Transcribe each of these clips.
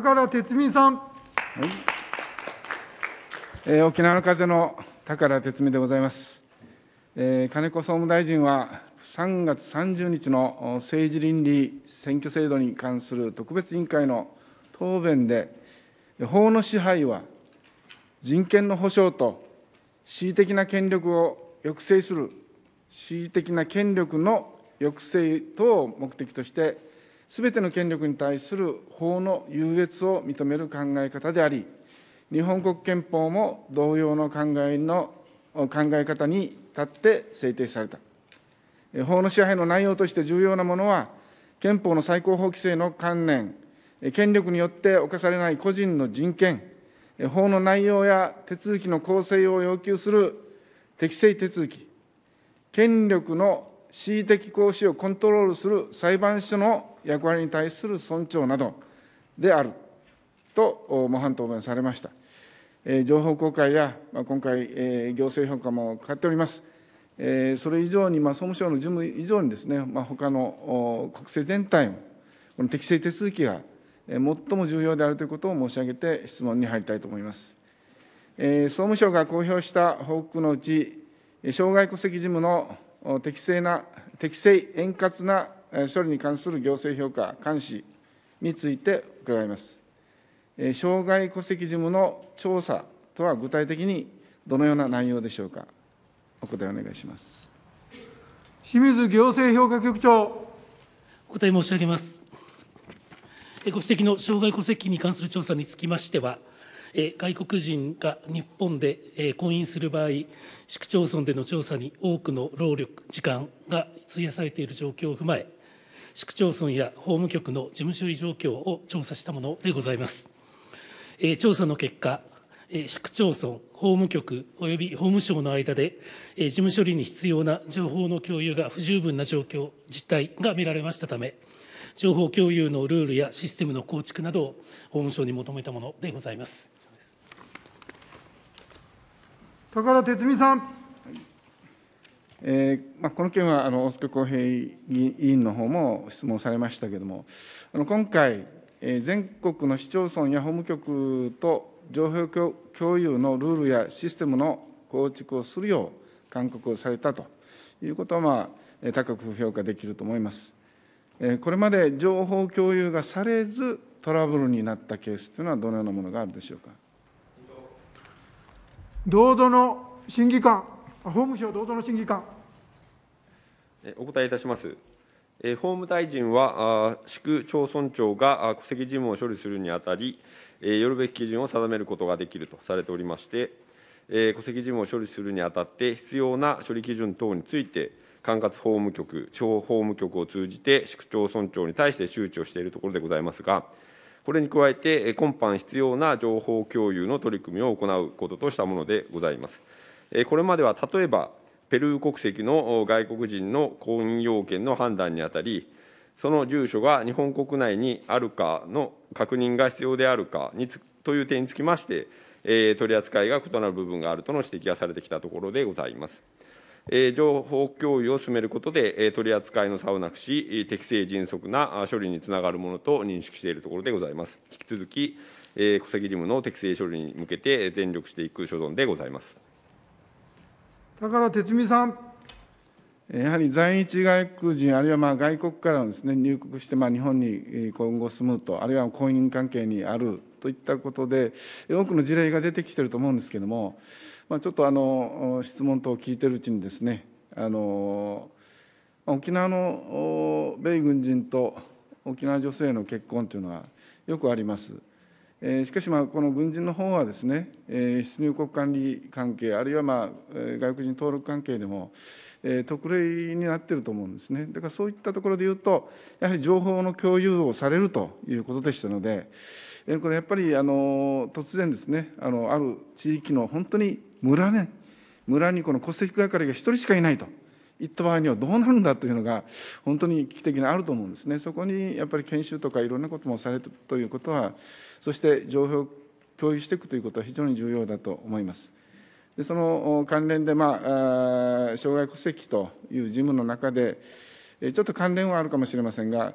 高哲美さん。はい、えー、沖縄の風の高良哲美でございます。えー、金子総務大臣は3月30日の政治倫理選挙制度に関する特別委員会の答弁で、法の支配は人権の保障と恣意的な権力を抑制する恣意的な権力の抑制等を目的としてすべての権力に対する法の優越を認める考え方であり、日本国憲法も同様の考えの考え方に立って制定された。法の支配の内容として重要なものは、憲法の最高法規制の観念、権力によって侵されない個人の人権、法の内容や手続きの公正を要求する適正手続き、権力の恣意的行使をコントロールする裁判所の役割に対する尊重などであると模範答弁されました。情報公開や、まあ、今回、行政評価もかかっております。それ以上に、まあ、総務省の事務以上にですね、まあ、他の国政全体も、この適正手続きが最も重要であるということを申し上げて質問に入りたいと思います。総務省が公表した報告のうち、障害戸籍事務の適正な、適正円滑な処理に関する行政評価、監視について伺います。障害戸籍事務の調査とは具体的にどのような内容でしょうか、お答えお願いします。清水行政評価局長。お答え申し上げます。ご指摘の障害戸籍に関する調査につきましては、外国人が日本で婚姻する場合、市区町村での調査に多くの労力、時間が費やされている状況を踏まえ、市区町村や法務局の事務処理状況を調査したものでございます。え調査の結果、え市区町村、法務局及び法務省の間で、え事務処理に必要な情報の共有が不十分な状況、実態が見られましたため、情報共有のルールやシステムの構築などを法務省に求めたものでございます。高田哲美さん。えーまあ、この件はあの大塚公平委員の方も質問されましたけれども、あの今回、えー、全国の市町村や法務局と情報共有のルールやシステムの構築をするよう勧告をされたということは、まあ、高く評価できると思います。えー、これまで情報共有がされず、トラブルになったケースというのは、どのようなものがあるでしょうか。堂々の審議官。法務省堂々の審議官。お答えいたします。法務大臣は、市区町村長が戸籍事務を処理するにあたり、よるべき基準を定めることができるとされておりまして、戸籍事務を処理するにあたって、必要な処理基準等について、管轄法務局、地方法務局を通じて、市区町村長に対して周知をしているところでございますが、これに加えて、今般必要な情報共有の取り組みを行うこととしたものでございます。これまでは例えば、ペルー国籍の外国人の婚姻要件の判断にあたり、その住所が日本国内にあるかの確認が必要であるかにつという点につきまして、えー、取り扱いが異なる部分があるとの指摘がされてきたところでございます。えー、情報共有を進めることで、えー、取り扱いの差をなくし、適正迅速な処理につながるものと認識しているところでございます。引き続き、えー、戸籍事務の適正処理に向けて全力していく所存でございます。高田哲美さん。やはり在日外国人、あるいはまあ外国からです、ね、入国して、日本に今後住むと、あるいは婚姻関係にあるといったことで、多くの事例が出てきてると思うんですけれども、まあ、ちょっとあの質問等を聞いてるうちにですね、あの沖縄の米軍人と沖縄女性の結婚というのはよくあります。しかし、この軍人のほうは、出入国管理関係、あるいは外国人登録関係でも、特例になっていると思うんですね、だからそういったところでいうと、やはり情報の共有をされるということでしたので、これやっぱりあの突然ですねあの、ある地域の本当に村ね、村にこの戸籍係が1人しかいないと。行った場合にはどうなるんだというのが本当に危機的にあると思うんですね。そこにやっぱり研修とかいろんなこともされるということは、そして情報を共有していくということは非常に重要だと思います。でその関連で、まあ、障害戸籍という事務の中で、ちょっと関連はあるかもしれませんが、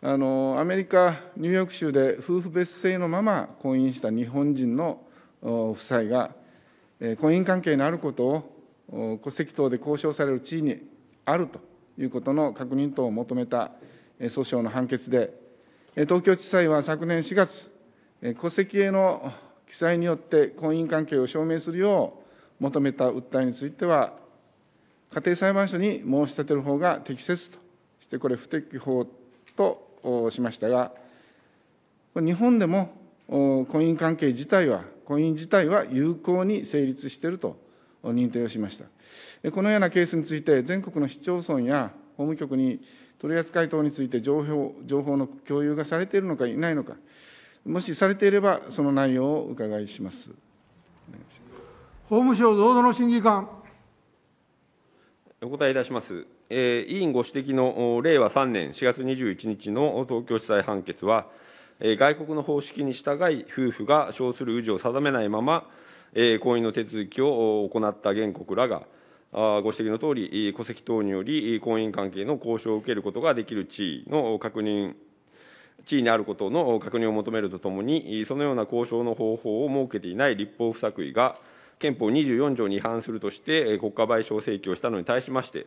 あのアメリカ・ニューヨーク州で夫婦別姓のまま婚姻した日本人の夫妻が、婚姻関係のあることを戸籍等で交渉される地位にあるということの確認等を求めた訴訟の判決で、東京地裁は昨年4月、戸籍への記載によって婚姻関係を証明するよう求めた訴えについては、家庭裁判所に申し立てる方が適切として、これ、不適法としましたが、日本でも婚姻関係自体は、婚姻自体は有効に成立していると。認定をしました。このようなケースについて、全国の市町村や法務局に取扱等について情報情報の共有がされているのかいないのか、もしされていれば、その内容をお伺いします。法務省堂々の審議官。お答えいたします。えー、委員ご指摘の令和3年4月21日の東京地裁判決は、えー、外国の方式に従い、夫婦が称する氏を定めないまま、婚姻の手続きを行った原告らが、ご指摘のとおり、戸籍等により婚姻関係の交渉を受けることができる地位の確認、地位にあることの確認を求めるとともに、そのような交渉の方法を設けていない立法不作為が、憲法24条に違反するとして、国家賠償請求をしたのに対しまして、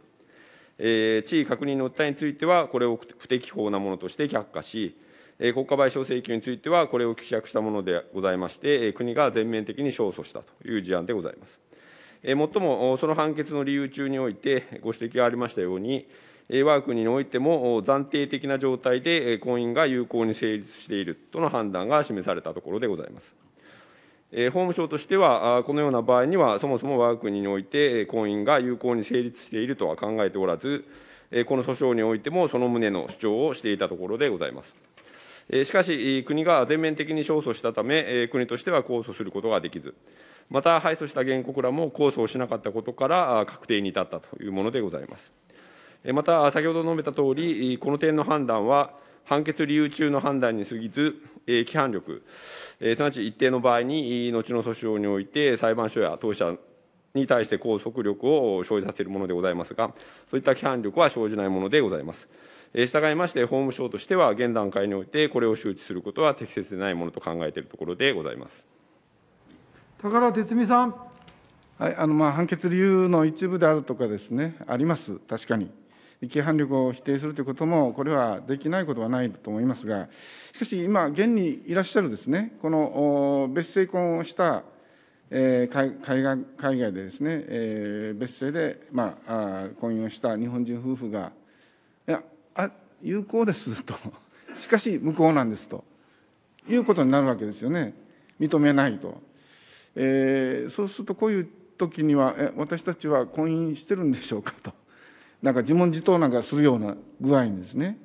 地位確認の訴えについては、これを不適法なものとして却下し、国家賠償請求については、これを棄却したものでございまして、国が全面的に勝訴したという事案でございます。もっとも、その判決の理由中において、ご指摘がありましたように、我が国においても暫定的な状態で婚姻が有効に成立しているとの判断が示されたところでございます。法務省としては、このような場合には、そもそも我が国において婚姻が有効に成立しているとは考えておらず、この訴訟においてもその旨の主張をしていたところでございます。しかし、国が全面的に勝訴したため、国としては控訴することができず、また敗訴した原告らも控訴をしなかったことから確定に至ったというものでございます。また、先ほど述べたとおり、この点の判断は、判決理由中の判断に過ぎず、規範力、すなわち一定の場合に、後の訴訟において裁判所や当社に対して拘束力を生じさせるものでございますが、そういった規範力は生じないものでございます。従いまして、法務省としては、現段階において、これを周知することは適切でないものと考えているところでございます。高田哲美さん。はい、あのまあ判決理由の一部であるとかですね、あります、確かに。規範力を否定するということも、これはできないことはないと思いますが、しかし今、現にいらっしゃるですね、この別姓婚をしたえー、海外海外でですね、えー、別姓で、まあ、あ婚姻をした日本人夫婦が「いやあ有効です」と「しかし無効なんです」ということになるわけですよね認めないと、えー、そうするとこういう時には「え私たちは婚姻してるんでしょうか」と なんか自問自答なんかするような具合にですね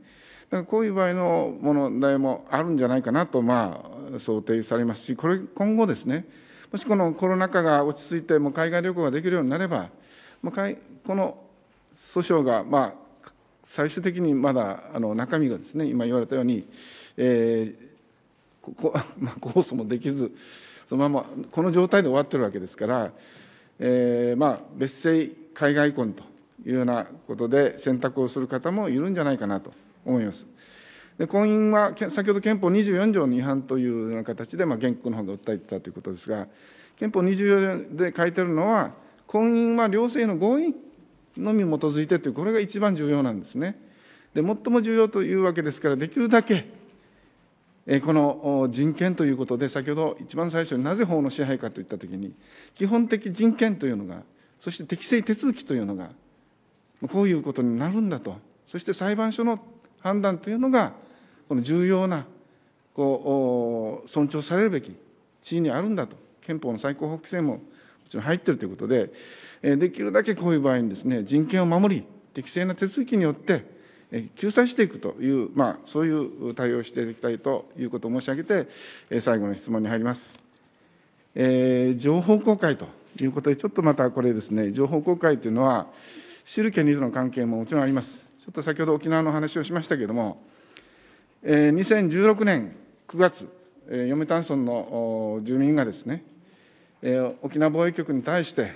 だからこういう場合の問題もあるんじゃないかなとまあ想定されますしこれ今後ですねもしこのコロナ禍が落ち着いて、もう海外旅行ができるようになれば、もうこの訴訟が、まあ、最終的にまだあの中身がですね、今言われたように、えー、ここ まあ、控訴もできず、そのままこの状態で終わってるわけですから、えーまあ、別姓海外婚というようなことで選択をする方もいるんじゃないかなと思います。で婚姻は先ほど憲法24条に違反というような形で、まあ、原告の方が訴えてたということですが、憲法24条で書いてるのは、婚姻は両性の合意のみ基づいてという、これが一番重要なんですね。で最も重要というわけですから、できるだけこの人権ということで、先ほど一番最初になぜ法の支配かといったときに、基本的人権というのが、そして適正手続きというのが、こういうことになるんだと、そして裁判所の判断というのが、この重要なこう尊重されるべき地位にあるんだと憲法の最高法規制ももちろん入っているということでできるだけこういう場合にですね人権を守り適正な手続きによって救済していくという、まあ、そういう対応をしていきたいということを申し上げて最後の質問に入ります。えー、情報公開ということで、ちょっとまたこれですね、情報公開というのは、知る権利との関係ももちろんあります。ちょっと先ほど沖縄の話をしましたけれども、2016年9月、読谷村の住民がですね、沖縄防衛局に対して、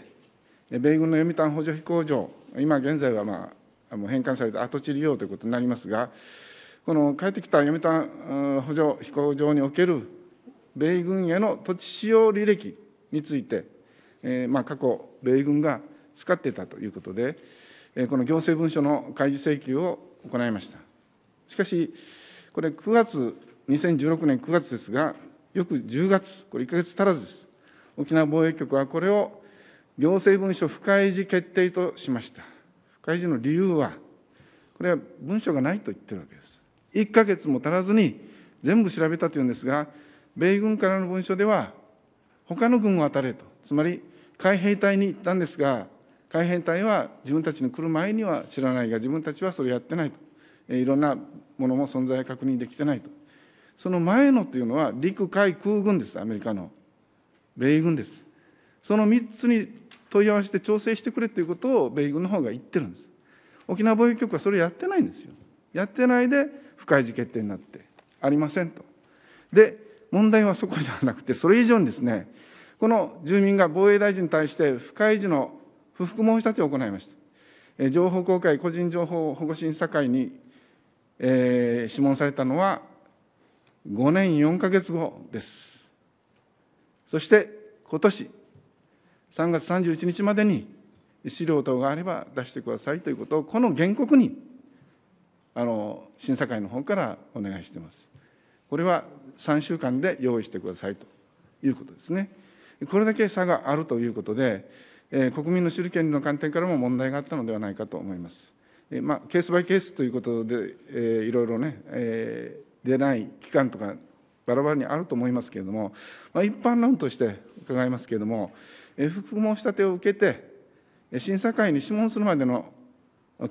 米軍の読谷補助飛行場、今現在は、まあ、返還された跡地利用ということになりますが、この帰ってきた読谷補助飛行場における米軍への土地使用履歴について、まあ、過去、米軍が使っていたということで、この行政文書の開示請求を行いました。しかし、これ9月、2016年9月ですが、翌10月、これ1か月足らずです。沖縄防衛局はこれを行政文書不開示決定としました。不開示の理由は、これは文書がないと言ってるわけです。1か月も足らずに全部調べたというんですが、米軍からの文書では、他の軍を当たれと、つまり海兵隊に行ったんですが、海兵隊は自分たちに来る前には知らないが、自分たちはそれやってないと。いろんなものも存在確認できてないと。その前のというのは陸海空軍です、アメリカの。米軍です。その3つに問い合わせて調整してくれということを米軍の方が言ってるんです。沖縄防衛局はそれやってないんですよ。やってないで不開示決定になってありませんと。で問題はそこじゃなくてそれ以上にですねこの住民が防衛大臣に対して不開示の不服申し立てを行いました。情報公開個人情報保護審査会にえー、諮問されたのは5年4か月後です。そして今年3月31日までに資料等があれば出してくださいということをこの原告にあの審査会の方からお願いしています。これは3週間で用意してくださいということですね。これだけ差があるということで、えー、国民の知る権利の観点からも問題があったのではないかと思います。まあ、ケースバイケースということで、えー、いろいろね、えー、出ない期間とかバラバラにあると思いますけれども、まあ、一般論として伺いますけれども、えー、復申し立てを受けて審査会に諮問するまでの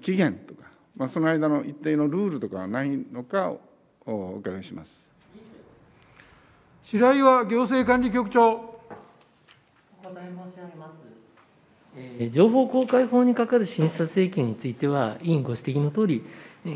期限とか、まあ、その間の一定のルールとかはないのかをお伺いします白岩行政管理局長お答え申し上げます情報公開法にかかる審査請求については、委員ご指摘のとおり、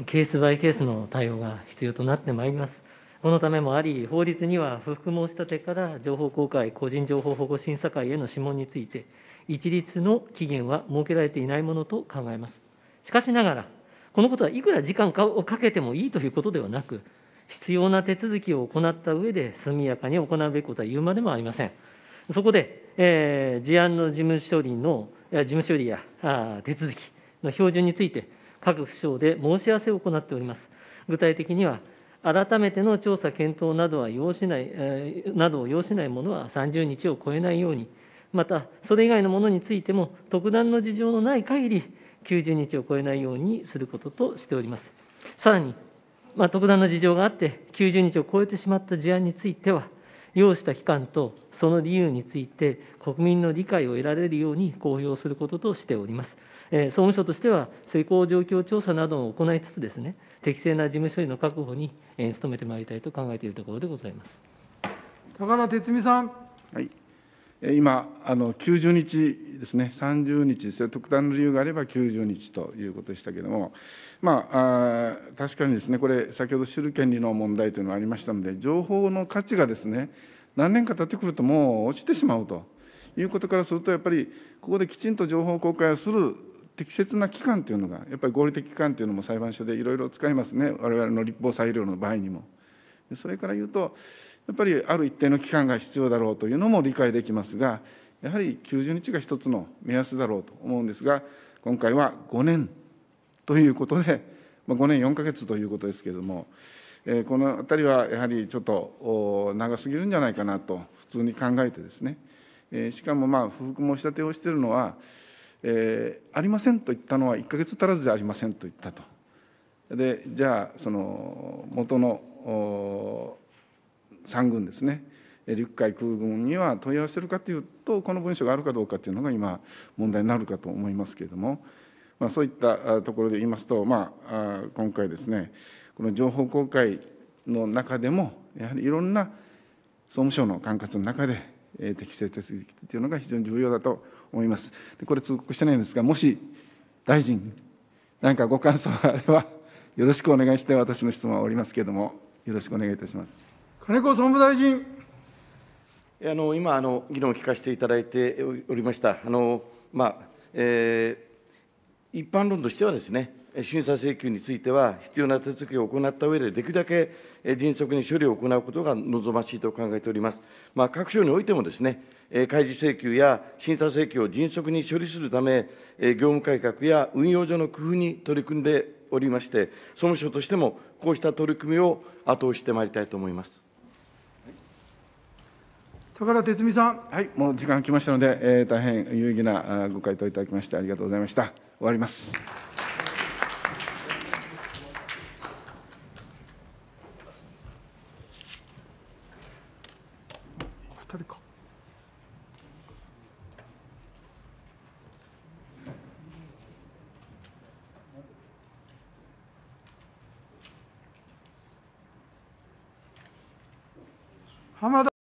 ケースバイケースの対応が必要となってまいります。このためもあり、法律には不服申し立てから情報公開、個人情報保護審査会への諮問について、一律の期限は設けられていないものと考えます。しかしながら、このことはいくら時間をかけてもいいということではなく、必要な手続きを行った上で速やかに行うべきことは言うまでもありません。そこで、えー、事案の事務処理の事務処理や手続きの標準について各府省で申し合わせを行っております具体的には改めての調査検討などは要しない、えー、などを要しないものは30日を超えないようにまたそれ以外のものについても特段の事情のない限り90日を超えないようにすることとしておりますさらに、まあ、特段の事情があって90日を超えてしまった事案については要した期間とその理由について国民の理解を得られるように公表することとしております。え総務省としては施行状況調査などを行いつつですね適正な事務処理の確保に、え努めてまいりたいと考えているところでございます高田哲美さん。はい今、あの90日ですね、30日特段の理由があれば90日ということでしたけれども、まあ、あ確かにですね、これ、先ほど知る権利の問題というのがありましたので、情報の価値がですね、何年か経ってくると、もう落ちてしまうということからすると、やっぱりここできちんと情報公開をする適切な期間というのが、やっぱり合理的期間というのも裁判所でいろいろ使いますね、我々の立法裁量の場合にも。それから言うと、やっぱりある一定の期間が必要だろうというのも理解できますが、やはり90日が一つの目安だろうと思うんですが、今回は5年ということで、まあ、5年4か月ということですけれども、えー、このあたりはやはりちょっと長すぎるんじゃないかなと、普通に考えてですね、えー、しかもまあ不服申し立てをしているのは、えー、ありませんと言ったのは1か月足らずでありませんと言ったと。でじゃあその元の3軍ですね陸海空軍には問い合わせるかというとこの文書があるかどうかというのが今問題になるかと思いますけれども、まあ、そういったところで言いますと、まあ、今回ですねこの情報公開の中でもやはりいろんな総務省の管轄の中で適正手続きというのが非常に重要だと思います。でこれ通告してないんですがもし大臣何かご感想があればよろしくお願いして私の質問はおりますけれどもよろしくお願いいたします。金子総務大臣。あの今あの、議論を聞かせていただいておりました。あのまあえー、一般論としてはですね、審査請求については、必要な手続きを行った上で、できるだけ迅速に処理を行うことが望ましいと考えております。まあ、各省においてもですね、開示請求や審査請求を迅速に処理するため、業務改革や運用上の工夫に取り組んでおりまして、総務省としても、こうした取り組みを後押ししてまいりたいと思います。高田哲美さん。はい、もう時間が来ましたので、えー、大変有意義なご回答いただきましてありがとうございました。終わります。